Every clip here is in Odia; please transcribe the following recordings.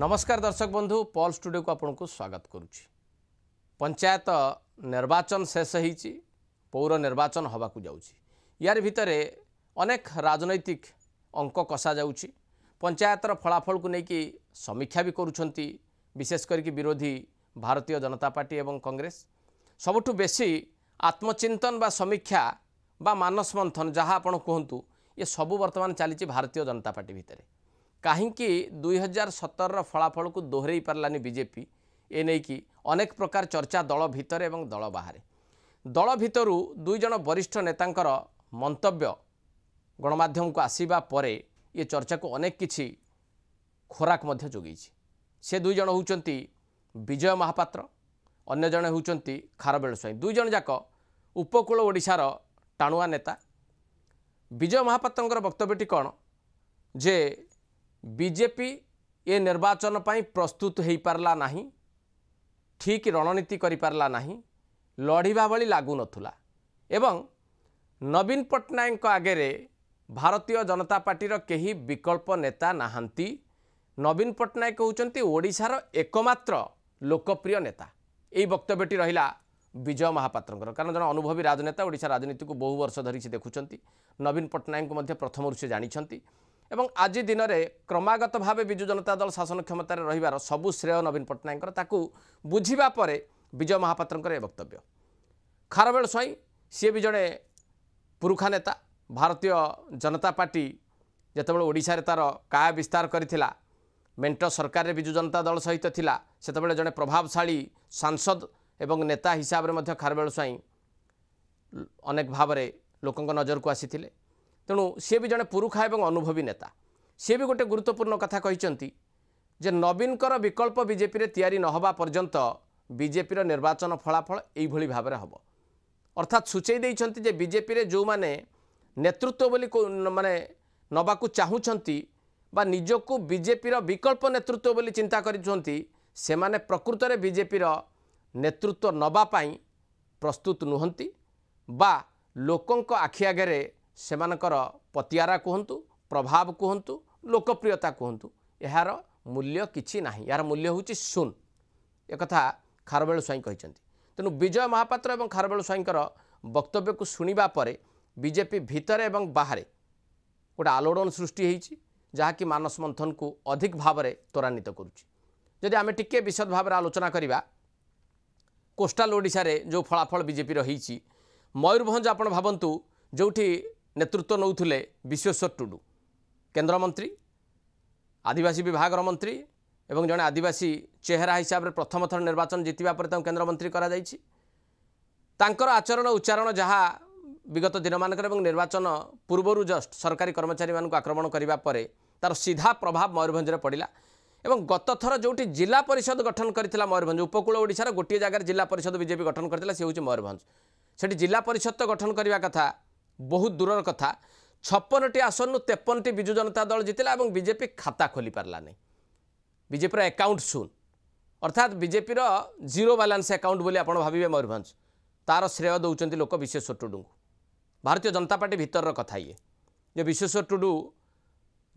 ନମସ୍କାର ଦର୍ଶକ ବନ୍ଧୁ ପଲ୍ ଷ୍ଟୁଡ଼ିଓକୁ ଆପଣଙ୍କୁ ସ୍ୱାଗତ କରୁଛି ପଞ୍ଚାୟତ ନିର୍ବାଚନ ଶେଷ ହୋଇଛି ପୌର ନିର୍ବାଚନ ହେବାକୁ ଯାଉଛି ୟାର ଭିତରେ ଅନେକ ରାଜନୈତିକ ଅଙ୍କ କଷାଯାଉଛି ପଞ୍ଚାୟତର ଫଳାଫଳକୁ ନେଇକି ସମୀକ୍ଷା ବି କରୁଛନ୍ତି ବିଶେଷ କରିକି ବିରୋଧୀ ଭାରତୀୟ ଜନତା ପାର୍ଟି ଏବଂ କଂଗ୍ରେସ ସବୁଠୁ ବେଶୀ ଆତ୍ମଚିନ୍ତନ ବା ସମୀକ୍ଷା ବା ମାନସ ମନ୍ଥନ ଯାହା ଆପଣ କୁହନ୍ତୁ ଏ ସବୁ ବର୍ତ୍ତମାନ ଚାଲିଛି ଭାରତୀୟ ଜନତା ପାର୍ଟି ଭିତରେ କାହିଁକି ଦୁଇ ହଜାର ସତରର ଫଳାଫଳକୁ ଦୋହରାଇ ପାରିଲାନି ବିଜେପି ଏ ନେଇକି ଅନେକ ପ୍ରକାର ଚର୍ଚ୍ଚା ଦଳ ଭିତରେ ଏବଂ ଦଳ ବାହାରେ ଦଳ ଭିତରୁ ଦୁଇ ଜଣ ବରିଷ୍ଠ ନେତାଙ୍କର ମନ୍ତବ୍ୟ ଗଣମାଧ୍ୟମକୁ ଆସିବା ପରେ ଇଏ ଚର୍ଚ୍ଚାକୁ ଅନେକ କିଛି ଖୋରାକ ମଧ୍ୟ ଯୋଗେଇଛି ସେ ଦୁଇ ଜଣ ହେଉଛନ୍ତି ବିଜୟ ମହାପାତ୍ର ଅନ୍ୟ ଜଣେ ହେଉଛନ୍ତି ଖାରବେଳ ସ୍ୱାଇଁ ଦୁଇ ଜଣ ଯାକ ଉପକୂଳ ଓଡ଼ିଶାର ଟାଣୁଆ ନେତା ବିଜୟ ମହାପାତ୍ରଙ୍କର ବକ୍ତବ୍ୟଟି କ'ଣ ଯେ ବିଜେପି ଏ ନିର୍ବାଚନ ପାଇଁ ପ୍ରସ୍ତୁତ ହୋଇପାରିଲା ନାହିଁ ଠିକ୍ ରଣନୀତି କରିପାରିଲା ନାହିଁ ଲଢ଼ିବା ଭଳି ଲାଗୁନଥିଲା ଏବଂ ନବୀନ ପଟ୍ଟନାୟକଙ୍କ ଆଗରେ ଭାରତୀୟ ଜନତା ପାର୍ଟିର କେହି ବିକଳ୍ପ ନେତା ନାହାନ୍ତି ନବୀନ ପଟ୍ଟନାୟକ ହେଉଛନ୍ତି ଓଡ଼ିଶାର ଏକମାତ୍ର ଲୋକପ୍ରିୟ ନେତା ଏହି ବକ୍ତବ୍ୟଟି ରହିଲା ବିଜୟ ମହାପାତ୍ରଙ୍କର କାରଣ ଜଣେ ଅନୁଭବୀ ରାଜନେତା ଓଡ଼ିଶା ରାଜନୀତିକୁ ବହୁ ବର୍ଷ ଧରି ସେ ଦେଖୁଛନ୍ତି ନବୀନ ପଟ୍ଟନାୟକଙ୍କୁ ମଧ୍ୟ ପ୍ରଥମରୁ ସେ ଜାଣିଛନ୍ତି ଏବଂ ଆଜି ଦିନରେ କ୍ରମାଗତ ଭାବେ ବିଜୁ ଜନତା ଦଳ ଶାସନ କ୍ଷମତାରେ ରହିବାର ସବୁ ଶ୍ରେୟ ନବୀନ ପଟ୍ଟନାୟକଙ୍କର ତାକୁ ବୁଝିବା ପରେ ବିଜୟ ମହାପାତ୍ରଙ୍କର ଏ ବକ୍ତବ୍ୟ ଖାରବେଳ ସ୍ୱାଇଁ ସିଏ ବି ଜଣେ ପୁରୁଖା ନେତା ଭାରତୀୟ ଜନତା ପାର୍ଟି ଯେତେବେଳେ ଓଡ଼ିଶାରେ ତା'ର କାୟା ବିସ୍ତାର କରିଥିଲା ମେଣ୍ଟ ସରକାରରେ ବିଜୁ ଜନତା ଦଳ ସହିତ ଥିଲା ସେତେବେଳେ ଜଣେ ପ୍ରଭାବଶାଳୀ ସାଂସଦ ଏବଂ ନେତା ହିସାବରେ ମଧ୍ୟ ଖାରବେଳ ସ୍ୱାଇଁ ଅନେକ ଭାବରେ ଲୋକଙ୍କ ନଜରକୁ ଆସିଥିଲେ ତେଣୁ ସିଏ ବି ଜଣେ ପୁରୁଖା ଏବଂ ଅନୁଭବୀ ନେତା ସିଏ ବି ଗୋଟେ ଗୁରୁତ୍ୱପୂର୍ଣ୍ଣ କଥା କହିଛନ୍ତି ଯେ ନବୀନଙ୍କର ବିକଳ୍ପ ବିଜେପିରେ ତିଆରି ନ ହେବା ପର୍ଯ୍ୟନ୍ତ ବିଜେପିର ନିର୍ବାଚନ ଫଳାଫଳ ଏଇଭଳି ଭାବରେ ହେବ ଅର୍ଥାତ୍ ସୂଚାଇ ଦେଇଛନ୍ତି ଯେ ବିଜେପିରେ ଯେଉଁମାନେ ନେତୃତ୍ୱ ବୋଲି ମାନେ ନେବାକୁ ଚାହୁଁଛନ୍ତି ବା ନିଜକୁ ବିଜେପିର ବିକଳ୍ପ ନେତୃତ୍ୱ ବୋଲି ଚିନ୍ତା କରିଛନ୍ତି ସେମାନେ ପ୍ରକୃତରେ ବିଜେପିର ନେତୃତ୍ୱ ନେବା ପାଇଁ ପ୍ରସ୍ତୁତ ନୁହନ୍ତି ବା ଲୋକଙ୍କ ଆଖି ଆଗରେ ସେମାନଙ୍କର ପତିଆରା କୁହନ୍ତୁ ପ୍ରଭାବ କୁହନ୍ତୁ ଲୋକପ୍ରିୟତା କୁହନ୍ତୁ ଏହାର ମୂଲ୍ୟ କିଛି ନାହିଁ ଏହାର ମୂଲ୍ୟ ହେଉଛି ଶୂନ ଏକଥା ଖାରବେଳ ସ୍ୱାଇଁ କହିଛନ୍ତି ତେଣୁ ବିଜୟ ମହାପାତ୍ର ଏବଂ ଖାରବେଳ ସ୍ୱାଇଁଙ୍କର ବକ୍ତବ୍ୟକୁ ଶୁଣିବା ପରେ ବିଜେପି ଭିତରେ ଏବଂ ବାହାରେ ଗୋଟେ ଆଲୋଡ଼ନ ସୃଷ୍ଟି ହୋଇଛି ଯାହାକି ମାନସ ମନ୍ଥନକୁ ଅଧିକ ଭାବରେ ତ୍ୱରାନ୍ୱିତ କରୁଛି ଯଦି ଆମେ ଟିକିଏ ବିଶଦ ଭାବରେ ଆଲୋଚନା କରିବା କୋଷ୍ଟାଲ ଓଡ଼ିଶାରେ ଯେଉଁ ଫଳାଫଳ ବିଜେପିର ହୋଇଛି ମୟୂରଭଞ୍ଜ ଆପଣ ଭାବନ୍ତୁ ଯେଉଁଠି ନେତୃତ୍ୱ ନେଉଥିଲେ ବିଶ୍ୱେଶ୍ୱର ଟୁଡୁ କେନ୍ଦ୍ରମନ୍ତ୍ରୀ ଆଦିବାସୀ ବିଭାଗର ମନ୍ତ୍ରୀ ଏବଂ ଜଣେ ଆଦିବାସୀ ଚେହେରା ହିସାବରେ ପ୍ରଥମ ଥର ନିର୍ବାଚନ ଜିତିବା ପରେ ତାଙ୍କୁ କେନ୍ଦ୍ରମନ୍ତ୍ରୀ କରାଯାଇଛି ତାଙ୍କର ଆଚରଣ ଉଚ୍ଚାରଣ ଯାହା ବିଗତ ଦିନମାନଙ୍କରେ ଏବଂ ନିର୍ବାଚନ ପୂର୍ବରୁ ଜଷ୍ଟ ସରକାରୀ କର୍ମଚାରୀମାନଙ୍କୁ ଆକ୍ରମଣ କରିବା ପରେ ତା'ର ସିଧା ପ୍ରଭାବ ମୟୂରଭଞ୍ଜରେ ପଡ଼ିଲା ଏବଂ ଗତଥର ଯେଉଁଠି ଜିଲ୍ଲା ପରିଷଦ ଗଠନ କରିଥିଲା ମୟୂରଭଞ୍ଜ ଉପକୂଳ ଓଡ଼ିଶାର ଗୋଟିଏ ଜାଗାରେ ଜିଲ୍ଲା ପରିଷଦ ବିଜେପି ଗଠନ କରିଥିଲା ସେ ହେଉଛି ମୟୂରଭଞ୍ଜ ସେଠି ଜିଲ୍ଲା ପରିଷଦ ତ ଗଠନ କରିବା କଥା ବହୁତ ଦୂରର କଥା ଛପନଟି ଆସନରୁ ତେପନଟି ବିଜୁ ଜନତା ଦଳ ଜିତିଲା ଏବଂ ବିଜେପି ଖାତା ଖୋଲି ପାରିଲାନି ବିଜେପିର ଆକାଉଣ୍ଟ ଶୂନ ଅର୍ଥାତ୍ ବିଜେପିର ଜିରୋ ବାଲାନ୍ସ ଆକାଉଣ୍ଟ ବୋଲି ଆପଣ ଭାବିବେ ମୟୂରଭଞ୍ଜ ତା'ର ଶ୍ରେୟ ଦେଉଛନ୍ତି ଲୋକ ବିଶ୍ୱେଶ୍ୱର ଟୁଡୁଙ୍କୁ ଭାରତୀୟ ଜନତା ପାର୍ଟି ଭିତରର କଥା ଇଏ ଯେ ବିଶ୍ୱେଶ୍ୱର ଟୁଡୁ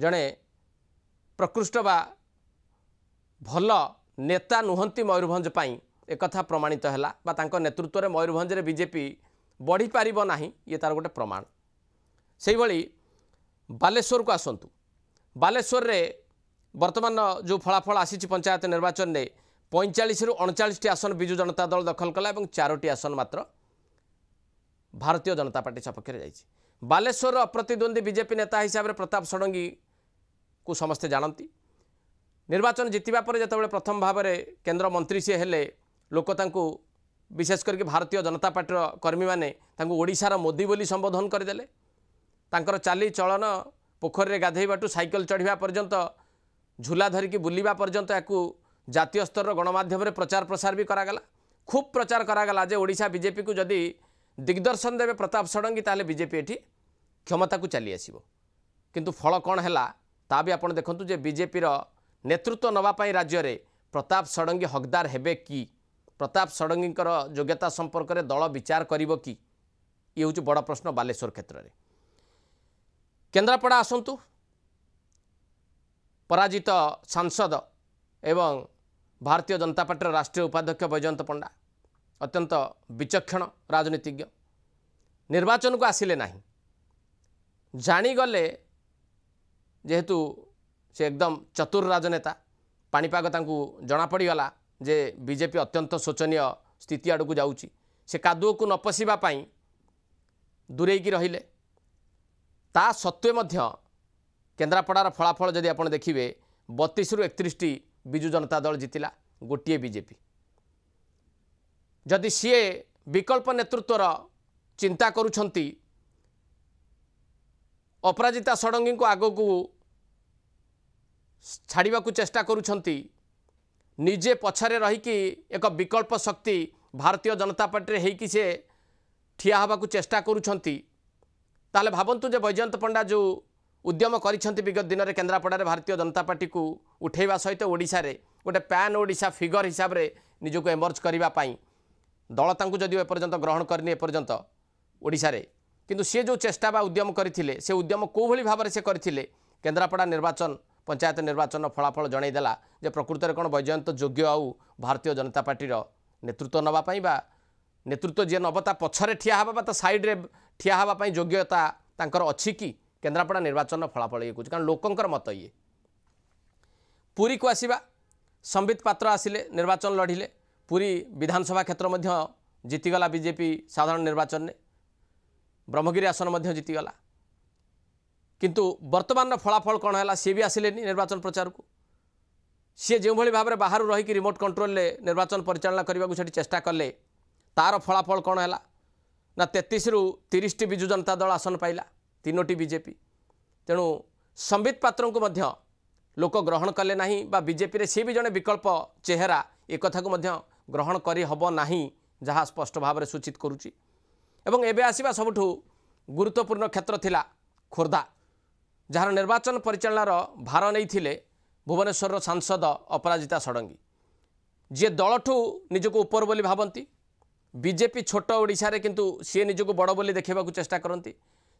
ଜଣେ ପ୍ରକୃଷ୍ଟ ବା ଭଲ ନେତା ନୁହନ୍ତି ମୟୂରଭଞ୍ଜ ପାଇଁ ଏକଥା ପ୍ରମାଣିତ ହେଲା ବା ତାଙ୍କ ନେତୃତ୍ୱରେ ମୟୂରଭଞ୍ଜରେ ବିଜେପି ବଢ଼ିପାରିବ ନାହିଁ ଇଏ ତା'ର ଗୋଟେ ପ୍ରମାଣ ସେଇଭଳି ବାଲେଶ୍ୱରକୁ ଆସନ୍ତୁ ବାଲେଶ୍ୱରରେ ବର୍ତ୍ତମାନ ଯେଉଁ ଫଳାଫଳ ଆସିଛି ପଞ୍ଚାୟତ ନିର୍ବାଚନରେ ପଇଁଚାଳିଶରୁ ଅଣଚାଳିଶଟି ଆସନ ବିଜୁ ଜନତା ଦଳ ଦଖଲ କଲା ଏବଂ ଚାରୋଟି ଆସନ ମାତ୍ର ଭାରତୀୟ ଜନତା ପାର୍ଟି ସପକ୍ଷରେ ଯାଇଛି ବାଲେଶ୍ୱରର ଅପ୍ରତିଦ୍ୱନ୍ଦ୍ୱୀ ବିଜେପି ନେତା ହିସାବରେ ପ୍ରତାପ ଷଡ଼ଙ୍ଗୀକୁ ସମସ୍ତେ ଜାଣନ୍ତି ନିର୍ବାଚନ ଜିତିବା ପରେ ଯେତେବେଳେ ପ୍ରଥମ ଭାବରେ କେନ୍ଦ୍ରମନ୍ତ୍ରୀ ସିଏ ହେଲେ ଲୋକ ତାଙ୍କୁ বিশেষ করি ভারতীয় জনতা পার্টির কর্মী মানে তাঁকু ওড়শার মোদি বলে সম্বোধন করেদেলে তাঁকর চালি চলন পোখরী গাধেবাটু সাইকেল চড়া পর্যন্ত ঝুলা ধরিকি বুলবা পর্যন্ত একু জাতীয় স্তর গণমাধ্যমে প্রচার প্রসার বি করা খুব প্রচার করা যে ওড়শা বিজেপি কু যদি দিগদর্শন দেবে প্রতাপ ষড়ঙ্গী তাহলে বিজেপি এটি ক্ষমতাকে চালি আসব কিন্তু ফল কণ হেলা তা বি আপনার দেখুন যে বিজেপির নেতৃত্ব নেওয়া রাজ্যের প্রতাপ ষড়ঙ্গী হকদার হবে কি ପ୍ରତାପ ଷଡ଼ଙ୍ଗୀଙ୍କର ଯୋଗ୍ୟତା ସମ୍ପର୍କରେ ଦଳ ବିଚାର କରିବ କି ଇଏ ହେଉଛି ବଡ଼ ପ୍ରଶ୍ନ ବାଲେଶ୍ୱର କ୍ଷେତ୍ରରେ କେନ୍ଦ୍ରାପଡ଼ା ଆସନ୍ତୁ ପରାଜିତ ସାଂସଦ ଏବଂ ଭାରତୀୟ ଜନତା ପାର୍ଟିର ରାଷ୍ଟ୍ରୀୟ ଉପାଧ୍ୟକ୍ଷ ବୈଜୟନ୍ତ ପଣ୍ଡା ଅତ୍ୟନ୍ତ ବିଚକ୍ଷଣ ରାଜନୀତିଜ୍ଞ ନିର୍ବାଚନକୁ ଆସିଲେ ନାହିଁ ଜାଣିଗଲେ ଯେହେତୁ ସେ ଏକଦମ ଚତୁର ରାଜନେତା ପାଣିପାଗ ତାଙ୍କୁ ଜଣାପଡ଼ିଗଲା ଯେ ବିଜେପି ଅତ୍ୟନ୍ତ ଶୋଚନୀୟ ସ୍ଥିତି ଆଡ଼କୁ ଯାଉଛି ସେ କାଦୁଅକୁ ନ ପଶିବା ପାଇଁ ଦୂରେଇକି ରହିଲେ ତା ସତ୍ତ୍ୱେ ମଧ୍ୟ କେନ୍ଦ୍ରାପଡ଼ାର ଫଳାଫଳ ଯଦି ଆପଣ ଦେଖିବେ ବତିଶରୁ ଏକତିରିଶଟି ବିଜୁ ଜନତା ଦଳ ଜିତିଲା ଗୋଟିଏ ବିଜେପି ଯଦି ସିଏ ବିକଳ୍ପ ନେତୃତ୍ୱର ଚିନ୍ତା କରୁଛନ୍ତି ଅପରାଜିତା ଷଡ଼ଙ୍ଗୀଙ୍କୁ ଆଗକୁ ଛାଡ଼ିବାକୁ ଚେଷ୍ଟା କରୁଛନ୍ତି ନିଜେ ପଛରେ ରହିକି ଏକ ବିକଳ୍ପ ଶକ୍ତି ଭାରତୀୟ ଜନତା ପାର୍ଟିରେ ହେଇକି ସେ ଠିଆ ହେବାକୁ ଚେଷ୍ଟା କରୁଛନ୍ତି ତାହେଲେ ଭାବନ୍ତୁ ଯେ ବୈଜୟନ୍ତ ପଣ୍ଡା ଯେଉଁ ଉଦ୍ୟମ କରିଛନ୍ତି ବିଗତ ଦିନରେ କେନ୍ଦ୍ରାପଡ଼ାରେ ଭାରତୀୟ ଜନତା ପାର୍ଟିକୁ ଉଠାଇବା ସହିତ ଓଡ଼ିଶାରେ ଗୋଟେ ପ୍ୟାନ୍ ଓଡ଼ିଶା ଫିଗର ହିସାବରେ ନିଜକୁ ଏମର୍ଜ କରିବା ପାଇଁ ଦଳ ତାଙ୍କୁ ଯଦିଓ ଏପର୍ଯ୍ୟନ୍ତ ଗ୍ରହଣ କରିନି ଏପର୍ଯ୍ୟନ୍ତ ଓଡ଼ିଶାରେ କିନ୍ତୁ ସିଏ ଯେଉଁ ଚେଷ୍ଟା ବା ଉଦ୍ୟମ କରିଥିଲେ ସେ ଉଦ୍ୟମ କେଉଁଭଳି ଭାବରେ ସେ କରିଥିଲେ କେନ୍ଦ୍ରାପଡ଼ା ନିର୍ବାଚନ ପଞ୍ଚାୟତ ନିର୍ବାଚନ ଫଳାଫଳ ଜଣାଇଦେଲା ଯେ ପ୍ରକୃତରେ କ'ଣ ବୈଜୟନ୍ତ ଯୋଗ୍ୟ ଆଉ ଭାରତୀୟ ଜନତା ପାର୍ଟିର ନେତୃତ୍ୱ ନେବା ପାଇଁ ବା ନେତୃତ୍ୱ ଯିଏ ନେବ ତା ପଛରେ ଠିଆ ହେବା ବା ତା ସାଇଡ଼୍ରେ ଠିଆ ହେବା ପାଇଁ ଯୋଗ୍ୟତା ତାଙ୍କର ଅଛି କି କେନ୍ଦ୍ରାପଡ଼ା ନିର୍ବାଚନ ଫଳାଫଳ ଇଏ କହୁଛି କାରଣ ଲୋକଙ୍କର ମତ ଇଏ ପୁରୀକୁ ଆସିବା ସମ୍ବିତ ପାତ୍ର ଆସିଲେ ନିର୍ବାଚନ ଲଢ଼ିଲେ ପୁରୀ ବିଧାନସଭା କ୍ଷେତ୍ର ମଧ୍ୟ ଜିତିଗଲା ବିଜେପି ସାଧାରଣ ନିର୍ବାଚନରେ ବ୍ରହ୍ମଗିରି ଆସନ ମଧ୍ୟ ଜିତିଗଲା কিন্তু বর্তমানৰ ফলাফল কোণ হলা সেবি আছিল নি নিৰ্বাচন প্ৰচাৰক সে যেম ভলি ভাবৰে বাহৰ ৰহিকি ৰিমোট কন্ট্রোললে নিৰ্বাচন পৰিচালনা কৰিবলৈ চেষ্টা কৰলে তাৰ ফলাফল কোণ হলা না 33 ৰু 30 টি বিজেপি জনতা দল আসন পাইলা 30 টি বিজেপি তেণু সম্বিত পત્રৰ কো মধ্য লোক গ্ৰহণ কৰলে নাহি বা বিজেপি ৰে সেবি জনে বিকল্প চেহেৰা এক কথা কো মধ্য গ্ৰহণ কৰি হব নাহি যা স্পষ্টভাৱৰে সূচিত কৰুচি এবং এবে আছিব সবটো গুৰুতপৰ্ণ ক্ষেত্ৰ থিলা খৰদা ଯାହାର ନିର୍ବାଚନ ପରିଚାଳନାର ଭାର ନେଇଥିଲେ ଭୁବନେଶ୍ୱରର ସାଂସଦ ଅପରାଜିତା ଷଡ଼ଙ୍ଗୀ ଯିଏ ଦଳଠୁ ନିଜକୁ ଉପର ବୋଲି ଭାବନ୍ତି ବିଜେପି ଛୋଟ ଓଡ଼ିଶାରେ କିନ୍ତୁ ସିଏ ନିଜକୁ ବଡ଼ ବୋଲି ଦେଖାଇବାକୁ ଚେଷ୍ଟା କରନ୍ତି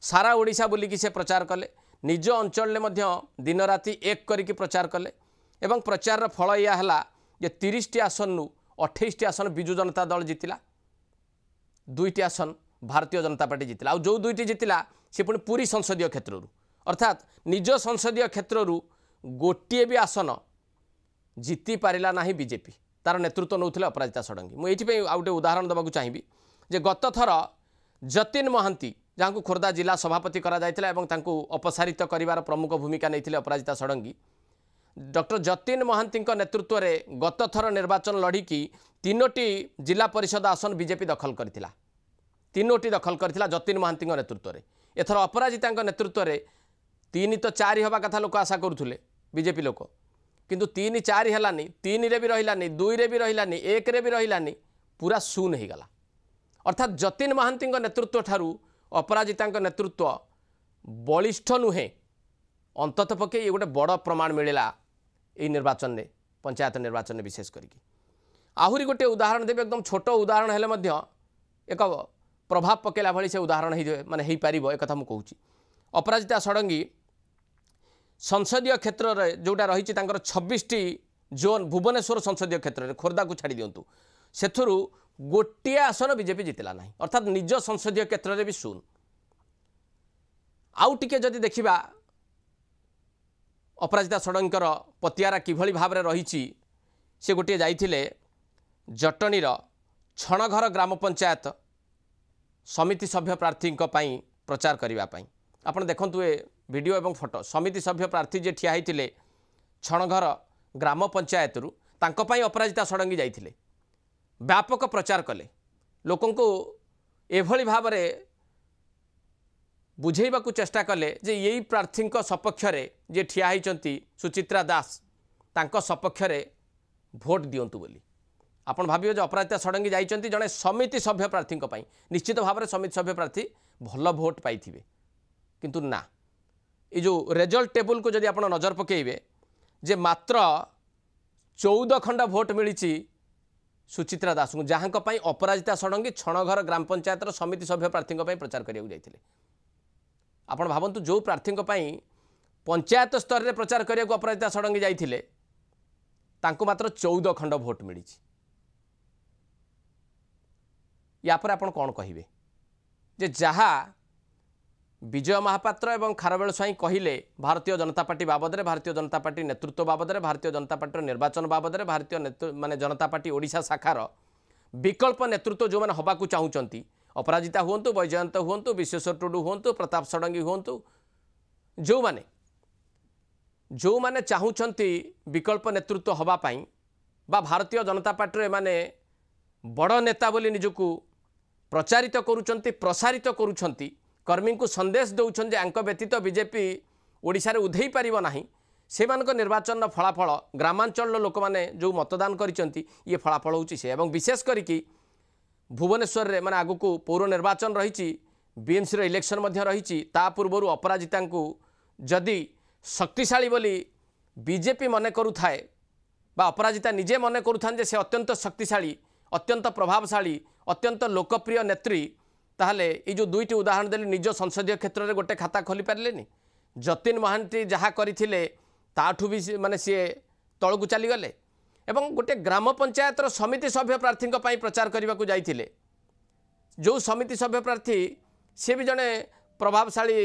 ସାରା ଓଡ଼ିଶା ବୁଲିକି ସେ ପ୍ରଚାର କଲେ ନିଜ ଅଞ୍ଚଳରେ ମଧ୍ୟ ଦିନରାତି ଏକ କରିକି ପ୍ରଚାର କଲେ ଏବଂ ପ୍ରଚାରର ଫଳ ଏହା ହେଲା ଯେ ତିରିଶଟି ଆସନରୁ ଅଠେଇଶଟି ଆସନ ବିଜୁ ଜନତା ଦଳ ଜିତିଲା ଦୁଇଟି ଆସନ ଭାରତୀୟ ଜନତା ପାର୍ଟି ଜିତିଲା ଆଉ ଯେଉଁ ଦୁଇଟି ଜିତିଲା ସେ ପୁଣି ପୁରୀ ସଂସଦୀୟ କ୍ଷେତ୍ରରୁ ଅର୍ଥାତ୍ ନିଜ ସଂସଦୀୟ କ୍ଷେତ୍ରରୁ ଗୋଟିଏ ବି ଆସନ ଜିତିପାରିଲା ନାହିଁ ବିଜେପି ତା'ର ନେତୃତ୍ୱ ନେଉଥିଲେ ଅପରାଜିତା ଷଡ଼ଙ୍ଗୀ ମୁଁ ଏଇଥିପାଇଁ ଆଉ ଗୋଟେ ଉଦାହରଣ ଦେବାକୁ ଚାହିଁବି ଯେ ଗତଥର ଯତୀନ ମହାନ୍ତି ଯାହାଙ୍କୁ ଖୋର୍ଦ୍ଧା ଜିଲ୍ଲା ସଭାପତି କରାଯାଇଥିଲା ଏବଂ ତାଙ୍କୁ ଅପସାରିତ କରିବାର ପ୍ରମୁଖ ଭୂମିକା ନେଇଥିଲେ ଅପରାଜିତା ଷଡ଼ଙ୍ଗୀ ଡକ୍ଟର ଯତୀନ ମହାନ୍ତିଙ୍କ ନେତୃତ୍ୱରେ ଗତଥର ନିର୍ବାଚନ ଲଢ଼ିକି ତିନୋଟି ଜିଲ୍ଲା ପରିଷଦ ଆସନ ବିଜେପି ଦଖଲ କରିଥିଲା ତିନୋଟି ଦଖଲ କରିଥିଲା ଯତୀନ ମହାନ୍ତିଙ୍କ ନେତୃତ୍ୱରେ ଏଥର ଅପରାଜିତାଙ୍କ ନେତୃତ୍ୱରେ ତିନି ତ ଚାରି ହେବା କଥା ଲୋକ ଆଶା କରୁଥିଲେ ବିଜେପି ଲୋକ କିନ୍ତୁ ତିନି ଚାରି ହେଲାନି ତିନିରେ ବି ରହିଲାନି ଦୁଇରେ ବି ରହିଲାନି ଏକରେ ବି ରହିଲାନି ପୁରା ଶୂନ ହୋଇଗଲା ଅର୍ଥାତ୍ ଯତୀନ ମହାନ୍ତିଙ୍କ ନେତୃତ୍ୱଠାରୁ ଅପରାଜିତାଙ୍କ ନେତୃତ୍ୱ ବଳିଷ୍ଠ ନୁହେଁ ଅନ୍ତତଃ ପକ୍ଷେ ଇଏ ଗୋଟେ ବଡ଼ ପ୍ରମାଣ ମିଳିଲା ଏଇ ନିର୍ବାଚନରେ ପଞ୍ଚାୟତ ନିର୍ବାଚନରେ ବିଶେଷ କରିକି ଆହୁରି ଗୋଟିଏ ଉଦାହରଣ ଦେବି ଏକଦମ ଛୋଟ ଉଦାହରଣ ହେଲେ ମଧ୍ୟ ଏକ ପ୍ରଭାବ ପକାଇଲା ଭଳି ସେ ଉଦାହରଣ ହେଇ ମାନେ ହେଇପାରିବ ଏକଥା ମୁଁ କହୁଛି ଅପରାଜିତା ଷଡ଼ଙ୍ଗୀ ସଂସଦୀୟ କ୍ଷେତ୍ରରେ ଯେଉଁଟା ରହିଛି ତାଙ୍କର ଛବିଶଟି ଜୋନ୍ ଭୁବନେଶ୍ୱର ସଂସଦୀୟ କ୍ଷେତ୍ରରେ ଖୋର୍ଦ୍ଧାକୁ ଛାଡ଼ି ଦିଅନ୍ତୁ ସେଥିରୁ ଗୋଟିଏ ଆସନ ବିଜେପି ଜିତିଲା ନାହିଁ ଅର୍ଥାତ୍ ନିଜ ସଂସଦୀୟ କ୍ଷେତ୍ରରେ ବି ଶୂନ ଆଉ ଟିକିଏ ଯଦି ଦେଖିବା ଅପରାଜିତା ଷଡ଼ଙ୍ଗୀଙ୍କର ପତିଆରା କିଭଳି ଭାବରେ ରହିଛି ସେ ଗୋଟିଏ ଯାଇଥିଲେ ଜଟଣୀର ଛଣଘର ଗ୍ରାମ ପଞ୍ଚାୟତ ସମିତି ସଭ୍ୟ ପ୍ରାର୍ଥୀଙ୍କ ପାଇଁ ପ୍ରଚାର କରିବା ପାଇଁ ଆପଣ ଦେଖନ୍ତୁ ଏ ଭିଡ଼ିଓ ଏବଂ ଫଟୋ ସମିତି ସଭ୍ୟ ପ୍ରାର୍ଥୀ ଯିଏ ଠିଆ ହୋଇଥିଲେ ଛଣଘର ଗ୍ରାମ ପଞ୍ଚାୟତରୁ ତାଙ୍କ ପାଇଁ ଅପରାଜିତା ଷଡ଼ଙ୍ଗୀ ଯାଇଥିଲେ ବ୍ୟାପକ ପ୍ରଚାର କଲେ ଲୋକଙ୍କୁ ଏଭଳି ଭାବରେ ବୁଝେଇବାକୁ ଚେଷ୍ଟା କଲେ ଯେ ଏଇ ପ୍ରାର୍ଥୀଙ୍କ ସପକ୍ଷରେ ଯିଏ ଠିଆ ହୋଇଛନ୍ତି ସୁଚିତ୍ରା ଦାସ ତାଙ୍କ ସପକ୍ଷରେ ଭୋଟ ଦିଅନ୍ତୁ ବୋଲି ଆପଣ ଭାବିବେ ଯେ ଅପରାଜିତା ଷଡ଼ଙ୍ଗୀ ଯାଇଛନ୍ତି ଜଣେ ସମିତି ସଭ୍ୟ ପ୍ରାର୍ଥୀଙ୍କ ପାଇଁ ନିଶ୍ଚିତ ଭାବରେ ସମିତି ସଭ୍ୟ ପ୍ରାର୍ଥୀ ଭଲ ଭୋଟ ପାଇଥିବେ କିନ୍ତୁ ନା ଏ ଯେଉଁ ରେଜଲ୍ଟ ଟେବୁଲକୁ ଯଦି ଆପଣ ନଜର ପକାଇବେ ଯେ ମାତ୍ର ଚଉଦ ଖଣ୍ଡ ଭୋଟ୍ ମିଳିଛି ସୁଚିତ୍ରା ଦାସଙ୍କୁ ଯାହାଙ୍କ ପାଇଁ ଅପରାଜିତା ଷଡ଼ଙ୍ଗୀ ଛଣଘର ଗ୍ରାମ ପଞ୍ଚାୟତର ସମିତି ସଭ୍ୟ ପ୍ରାର୍ଥୀଙ୍କ ପାଇଁ ପ୍ରଚାର କରିବାକୁ ଯାଇଥିଲେ ଆପଣ ଭାବନ୍ତୁ ଯେଉଁ ପ୍ରାର୍ଥୀଙ୍କ ପାଇଁ ପଞ୍ଚାୟତ ସ୍ତରରେ ପ୍ରଚାର କରିବାକୁ ଅପରାଜିତା ଷଡ଼ଙ୍ଗୀ ଯାଇଥିଲେ ତାଙ୍କୁ ମାତ୍ର ଚଉଦ ଖଣ୍ଡ ଭୋଟ୍ ମିଳିଛି ୟାପରେ ଆପଣ କ'ଣ କହିବେ ଯେ ଯାହା ବିଜୟ ମହାପାତ୍ର ଏବଂ ଖାରବେଳ ସ୍ୱାଇଁ କହିଲେ ଭାରତୀୟ ଜନତା ପାର୍ଟି ବାବଦରେ ଭାରତୀୟ ଜନତା ପାର୍ଟି ନେତୃତ୍ୱ ବାବଦରେ ଭାରତୀୟ ଜନତା ପାର୍ଟିର ନିର୍ବାଚନ ବାବଦରେ ଭାରତୀୟ ମାନେ ଜନତା ପାର୍ଟି ଓଡ଼ିଶା ଶାଖାର ବିକଳ୍ପ ନେତୃତ୍ୱ ଯେଉଁମାନେ ହେବାକୁ ଚାହୁଁଛନ୍ତି ଅପରାଜିତା ହୁଅନ୍ତୁ ବୈଜୟନ୍ତ ହୁଅନ୍ତୁ ବିଶ୍ୱେଶ୍ୱର ଟୁଡ଼ୁ ହୁଅନ୍ତୁ ପ୍ରତାପ ଷଡ଼ଙ୍ଗୀ ହୁଅନ୍ତୁ ଯେଉଁମାନେ ଯେଉଁମାନେ ଚାହୁଁଛନ୍ତି ବିକଳ୍ପ ନେତୃତ୍ୱ ହେବା ପାଇଁ ବା ଭାରତୀୟ ଜନତା ପାର୍ଟିର ଏମାନେ ବଡ଼ ନେତା ବୋଲି ନିଜକୁ ପ୍ରଚାରିତ କରୁଛନ୍ତି ପ୍ରସାରିତ କରୁଛନ୍ତି କର୍ମୀଙ୍କୁ ସନ୍ଦେଶ ଦେଉଛନ୍ତି ଯେ ଆଙ୍କ ବ୍ୟତୀତ ବିଜେପି ଓଡ଼ିଶାରେ ଉଧେଇ ପାରିବ ନାହିଁ ସେମାନଙ୍କ ନିର୍ବାଚନର ଫଳାଫଳ ଗ୍ରାମାଞ୍ଚଳର ଲୋକମାନେ ଯେଉଁ ମତଦାନ କରିଛନ୍ତି ଇଏ ଫଳାଫଳ ହେଉଛି ସେ ଏବଂ ବିଶେଷ କରିକି ଭୁବନେଶ୍ୱରରେ ମାନେ ଆଗକୁ ପୌର ନିର୍ବାଚନ ରହିଛି ବିଏମ୍ସିର ଇଲେକ୍ସନ୍ ମଧ୍ୟ ରହିଛି ତା ପୂର୍ବରୁ ଅପରାଜିତାଙ୍କୁ ଯଦି ଶକ୍ତିଶାଳୀ ବୋଲି ବିଜେପି ମନେ କରୁଥାଏ ବା ଅପରାଜିତା ନିଜେ ମନେ କରୁଥାନ୍ତି ଯେ ସେ ଅତ୍ୟନ୍ତ ଶକ୍ତିଶାଳୀ ଅତ୍ୟନ୍ତ ପ୍ରଭାବଶାଳୀ ଅତ୍ୟନ୍ତ ଲୋକପ୍ରିୟ ନେତ୍ରୀ ତାହେଲେ ଏଇ ଯେଉଁ ଦୁଇଟି ଉଦାହରଣ ଦେଲି ନିଜ ସଂସଦୀୟ କ୍ଷେତ୍ରରେ ଗୋଟେ ଖାତା ଖୋଲିପାରିଲେନି ଯତୀନ ମହାନ୍ତି ଯାହା କରିଥିଲେ ତାଠୁ ବି ମାନେ ସିଏ ତଳକୁ ଚାଲିଗଲେ ଏବଂ ଗୋଟେ ଗ୍ରାମ ପଞ୍ଚାୟତର ସମିତି ସଭ୍ୟ ପ୍ରାର୍ଥୀଙ୍କ ପାଇଁ ପ୍ରଚାର କରିବାକୁ ଯାଇଥିଲେ ଯେଉଁ ସମିତି ସଭ୍ୟ ପ୍ରାର୍ଥୀ ସିଏ ବି ଜଣେ ପ୍ରଭାବଶାଳୀ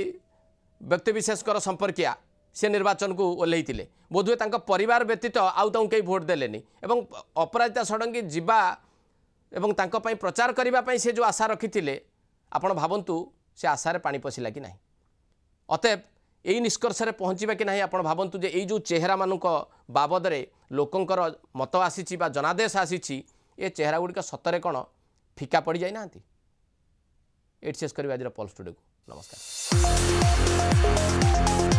ବ୍ୟକ୍ତିବିଶେଷଙ୍କର ସମ୍ପର୍କୀୟା ସେ ନିର୍ବାଚନକୁ ଓହ୍ଲେଇଥିଲେ ବୋଧହୁଏ ତାଙ୍କ ପରିବାର ବ୍ୟତୀତ ଆଉ ତାଙ୍କୁ କେହି ଭୋଟ ଦେଲେନି ଏବଂ ଅପରାଜିତା ଷଡ଼ଙ୍ଗୀ ଯିବା ଏବଂ ତାଙ୍କ ପାଇଁ ପ୍ରଚାର କରିବା ପାଇଁ ସେ ଯେଉଁ ଆଶା ରଖିଥିଲେ ଆପଣ ଭାବନ୍ତୁ ସେ ଆଶାରେ ପାଣି ପଶିଲା କି ନାହିଁ ଅତେବ ଏଇ ନିଷ୍କର୍ଷରେ ପହଞ୍ଚିବା କି ନାହିଁ ଆପଣ ଭାବନ୍ତୁ ଯେ ଏଇ ଯେଉଁ ଚେହେରାମାନଙ୍କ ବାବଦରେ ଲୋକଙ୍କର ମତ ଆସିଛି ବା ଜନାଦେଶ ଆସିଛି ଏ ଚେହେରାଗୁଡ଼ିକ ସତରେ କ'ଣ ଫିକା ପଡ଼ିଯାଇନାହାନ୍ତି ଏଇଠି ଶେଷ କରିବା ଆଜିର ପଲ୍ ଷ୍ଟୁଡ଼ିଓକୁ ନମସ୍କାର